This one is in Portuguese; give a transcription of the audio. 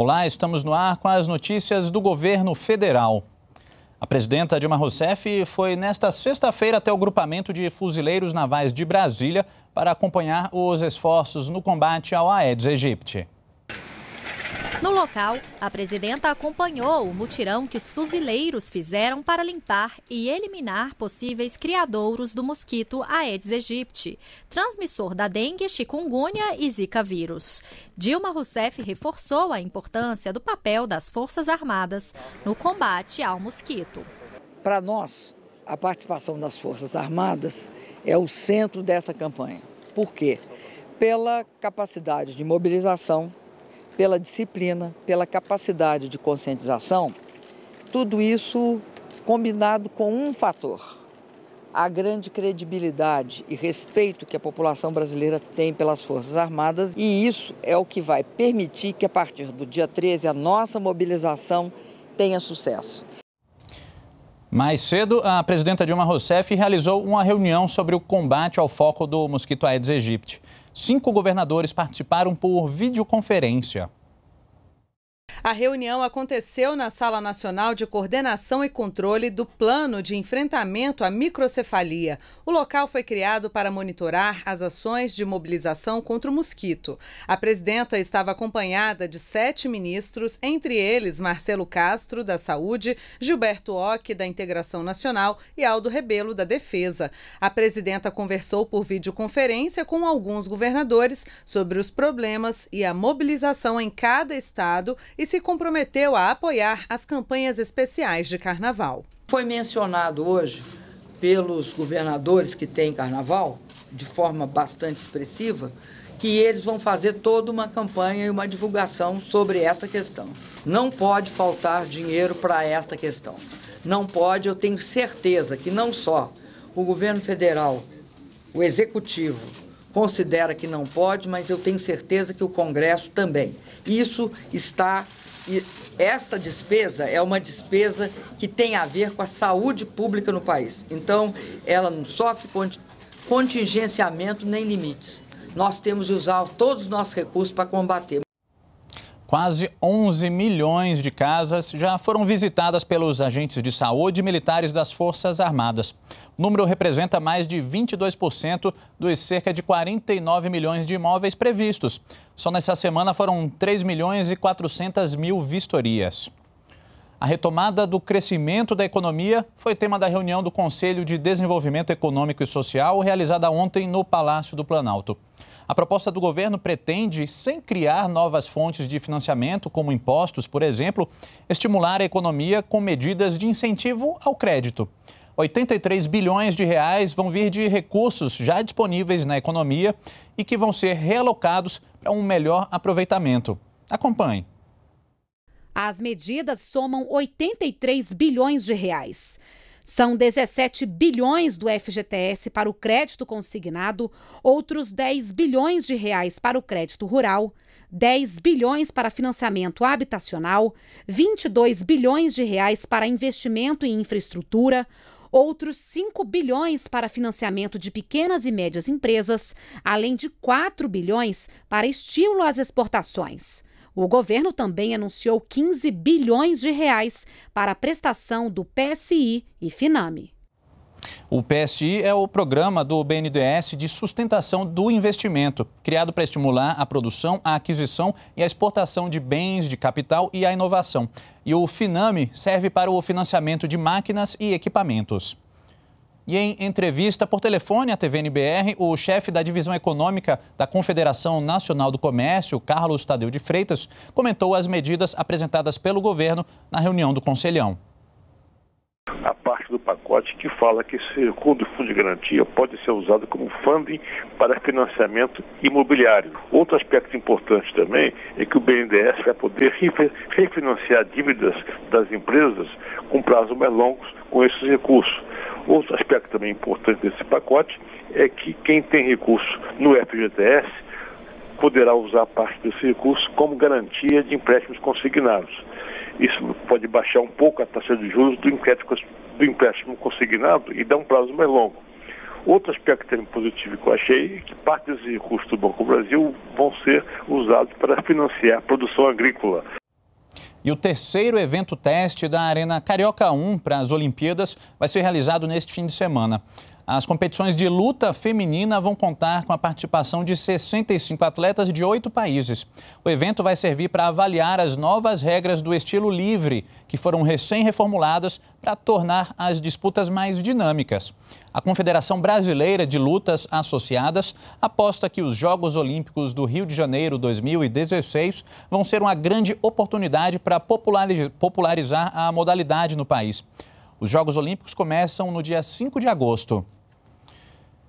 Olá, estamos no ar com as notícias do governo federal. A presidenta Dilma Rousseff foi nesta sexta-feira até o grupamento de fuzileiros navais de Brasília para acompanhar os esforços no combate ao Aedes aegypti. No local, a presidenta acompanhou o mutirão que os fuzileiros fizeram para limpar e eliminar possíveis criadouros do mosquito Aedes aegypti, transmissor da dengue, chikungunya e zika vírus. Dilma Rousseff reforçou a importância do papel das Forças Armadas no combate ao mosquito. Para nós, a participação das Forças Armadas é o centro dessa campanha. Por quê? Pela capacidade de mobilização pela disciplina, pela capacidade de conscientização, tudo isso combinado com um fator: a grande credibilidade e respeito que a população brasileira tem pelas Forças Armadas, e isso é o que vai permitir que, a partir do dia 13, a nossa mobilização tenha sucesso. Mais cedo, a presidenta Dilma Rousseff realizou uma reunião sobre o combate ao foco do mosquito Aedes aegypti. Cinco governadores participaram por videoconferência. A reunião aconteceu na Sala Nacional de Coordenação e Controle do Plano de Enfrentamento à Microcefalia. O local foi criado para monitorar as ações de mobilização contra o mosquito. A presidenta estava acompanhada de sete ministros, entre eles Marcelo Castro, da Saúde, Gilberto Ock, da Integração Nacional e Aldo Rebelo, da Defesa. A presidenta conversou por videoconferência com alguns governadores sobre os problemas e a mobilização em cada estado e se se comprometeu a apoiar as campanhas especiais de carnaval. Foi mencionado hoje pelos governadores que têm carnaval, de forma bastante expressiva, que eles vão fazer toda uma campanha e uma divulgação sobre essa questão. Não pode faltar dinheiro para esta questão. Não pode, eu tenho certeza que não só o governo federal, o executivo, considera que não pode, mas eu tenho certeza que o Congresso também. Isso está e esta despesa é uma despesa que tem a ver com a saúde pública no país. Então, ela não sofre contingenciamento nem limites. Nós temos de usar todos os nossos recursos para combater. Quase 11 milhões de casas já foram visitadas pelos agentes de saúde e militares das Forças Armadas. O número representa mais de 22% dos cerca de 49 milhões de imóveis previstos. Só nessa semana foram 3 milhões e 400 mil vistorias. A retomada do crescimento da economia foi tema da reunião do Conselho de Desenvolvimento Econômico e Social realizada ontem no Palácio do Planalto. A proposta do governo pretende, sem criar novas fontes de financiamento, como impostos, por exemplo, estimular a economia com medidas de incentivo ao crédito. 83 bilhões de reais vão vir de recursos já disponíveis na economia e que vão ser realocados para um melhor aproveitamento. Acompanhe. As medidas somam 83 bilhões de reais. São 17 bilhões do FGTS para o crédito consignado, outros 10 bilhões de reais para o crédito rural, 10 bilhões para financiamento habitacional, 22 bilhões de reais para investimento em infraestrutura, outros 5 bilhões para financiamento de pequenas e médias empresas, além de 4 bilhões para estímulo às exportações. O governo também anunciou 15 bilhões de reais para a prestação do PSI e Finame. O PSI é o programa do BNDES de sustentação do investimento, criado para estimular a produção, a aquisição e a exportação de bens de capital e a inovação. E o Finame serve para o financiamento de máquinas e equipamentos. E em entrevista por telefone à TV NBR, o chefe da divisão econômica da Confederação Nacional do Comércio, Carlos Tadeu de Freitas, comentou as medidas apresentadas pelo governo na reunião do Conselhão pacote que fala que esse fundo, fundo de garantia pode ser usado como funding para financiamento imobiliário. Outro aspecto importante também é que o BNDES vai poder refinanciar dívidas das empresas com prazos mais longos com esses recursos. Outro aspecto também importante desse pacote é que quem tem recurso no FGTS poderá usar parte desse recurso como garantia de empréstimos consignados. Isso pode baixar um pouco a taxa de juros do empréstimo, do empréstimo consignado e dar um prazo mais longo. Outro aspecto positivo que eu achei é que parte dos recursos do Banco Brasil vão ser usados para financiar a produção agrícola. E o terceiro evento teste da Arena Carioca 1 para as Olimpíadas vai ser realizado neste fim de semana. As competições de luta feminina vão contar com a participação de 65 atletas de oito países. O evento vai servir para avaliar as novas regras do estilo livre, que foram recém-reformuladas para tornar as disputas mais dinâmicas. A Confederação Brasileira de Lutas Associadas aposta que os Jogos Olímpicos do Rio de Janeiro 2016 vão ser uma grande oportunidade para popularizar a modalidade no país. Os Jogos Olímpicos começam no dia 5 de agosto.